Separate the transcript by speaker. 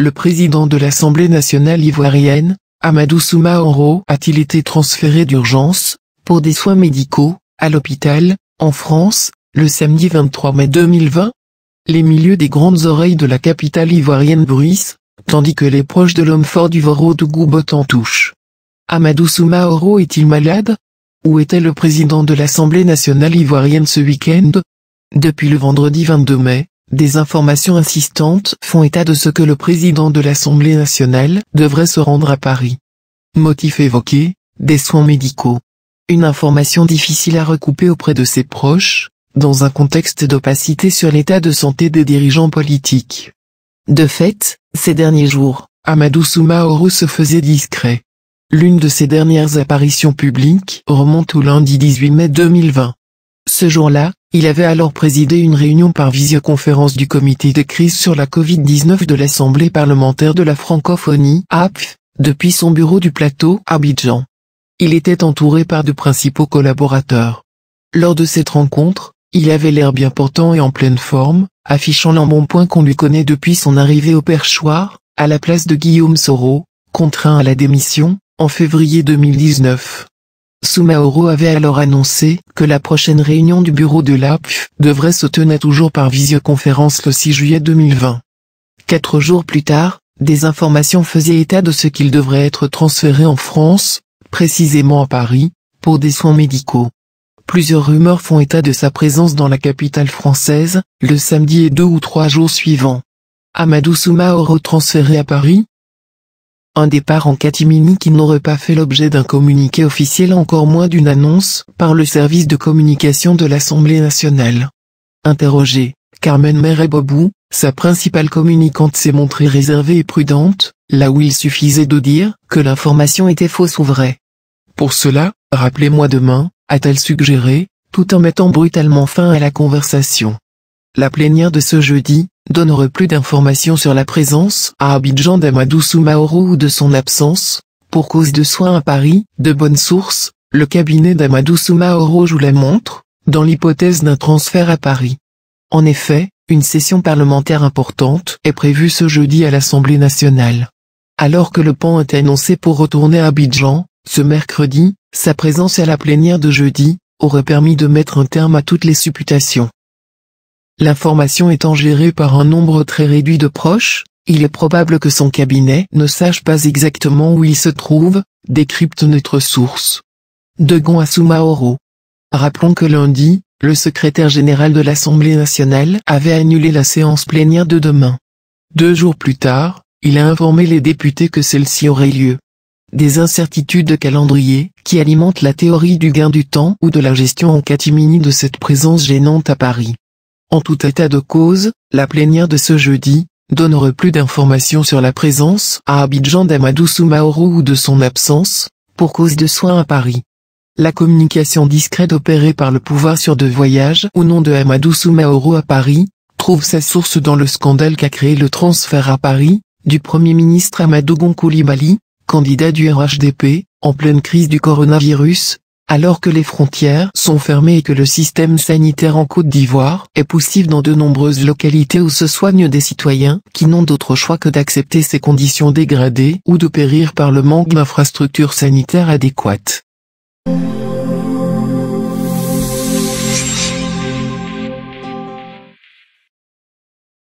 Speaker 1: Le président de l'Assemblée nationale ivoirienne, Amadou Soumaoro, a-t-il été transféré d'urgence, pour des soins médicaux, à l'hôpital, en France, le samedi 23 mai 2020 Les milieux des grandes oreilles de la capitale ivoirienne bruissent, tandis que les proches de l'homme fort du Voro de Goubot en touchent. Amadou Soumaoro est-il malade Où était le président de l'Assemblée nationale ivoirienne ce week-end Depuis le vendredi 22 mai, des informations insistantes font état de ce que le président de l'Assemblée nationale devrait se rendre à Paris. Motif évoqué, des soins médicaux. Une information difficile à recouper auprès de ses proches, dans un contexte d'opacité sur l'état de santé des dirigeants politiques. De fait, ces derniers jours, Amadou Soumaoro se faisait discret. L'une de ses dernières apparitions publiques remonte au lundi 18 mai 2020. Ce jour-là, il avait alors présidé une réunion par visioconférence du comité de crise sur la Covid-19 de l'Assemblée parlementaire de la francophonie, APF, depuis son bureau du plateau, Abidjan. Il était entouré par de principaux collaborateurs. Lors de cette rencontre, il avait l'air bien portant et en pleine forme, affichant l'embonpoint qu'on lui connaît depuis son arrivée au perchoir, à la place de Guillaume Soro, contraint à la démission, en février 2019. Soumaoro avait alors annoncé que la prochaine réunion du bureau de l'APF devrait se tenir toujours par visioconférence le 6 juillet 2020. Quatre jours plus tard, des informations faisaient état de ce qu'il devrait être transféré en France, précisément à Paris, pour des soins médicaux. Plusieurs rumeurs font état de sa présence dans la capitale française, le samedi et deux ou trois jours suivants. Amadou Soumaoro transféré à Paris, un départ en catimini qui n'aurait pas fait l'objet d'un communiqué officiel encore moins d'une annonce par le service de communication de l'Assemblée nationale. Interrogée, Carmen Bobou, sa principale communicante s'est montrée réservée et prudente, là où il suffisait de dire que l'information était fausse ou vraie. Pour cela, rappelez-moi demain, a-t-elle suggéré, tout en mettant brutalement fin à la conversation. La plénière de ce jeudi donnera plus d'informations sur la présence à Abidjan d'Amadou Soumaoro ou de son absence, pour cause de soins à Paris, de bonnes sources, le cabinet d'Amadou Soumaoro joue la montre, dans l'hypothèse d'un transfert à Paris. En effet, une session parlementaire importante est prévue ce jeudi à l'Assemblée nationale. Alors que le pan est annoncé pour retourner à Abidjan, ce mercredi, sa présence à la plénière de jeudi, aurait permis de mettre un terme à toutes les supputations l'information étant gérée par un nombre très réduit de proches, il est probable que son cabinet ne sache pas exactement où il se trouve, décrypte notre source. De Gon à Rappelons que lundi, le secrétaire général de l'Assemblée nationale avait annulé la séance plénière de demain. Deux jours plus tard, il a informé les députés que celle-ci aurait lieu. Des incertitudes de calendrier, qui alimentent la théorie du gain du temps ou de la gestion en catimini de cette présence gênante à Paris. En tout état de cause, la plénière de ce jeudi donnera plus d'informations sur la présence à Abidjan d'Amadou Soumaoro ou de son absence, pour cause de soins à Paris. La communication discrète opérée par le pouvoir sur deux voyages au nom de Amadou Soumaoro à Paris, trouve sa source dans le scandale qu'a créé le transfert à Paris, du Premier ministre Amadou Gon candidat du RHDP, en pleine crise du coronavirus, alors que les frontières sont fermées et que le système sanitaire en Côte d'Ivoire est poussif dans de nombreuses localités où se soignent des citoyens qui n'ont d'autre choix que d'accepter ces conditions dégradées ou de périr par le manque d'infrastructures sanitaires adéquates.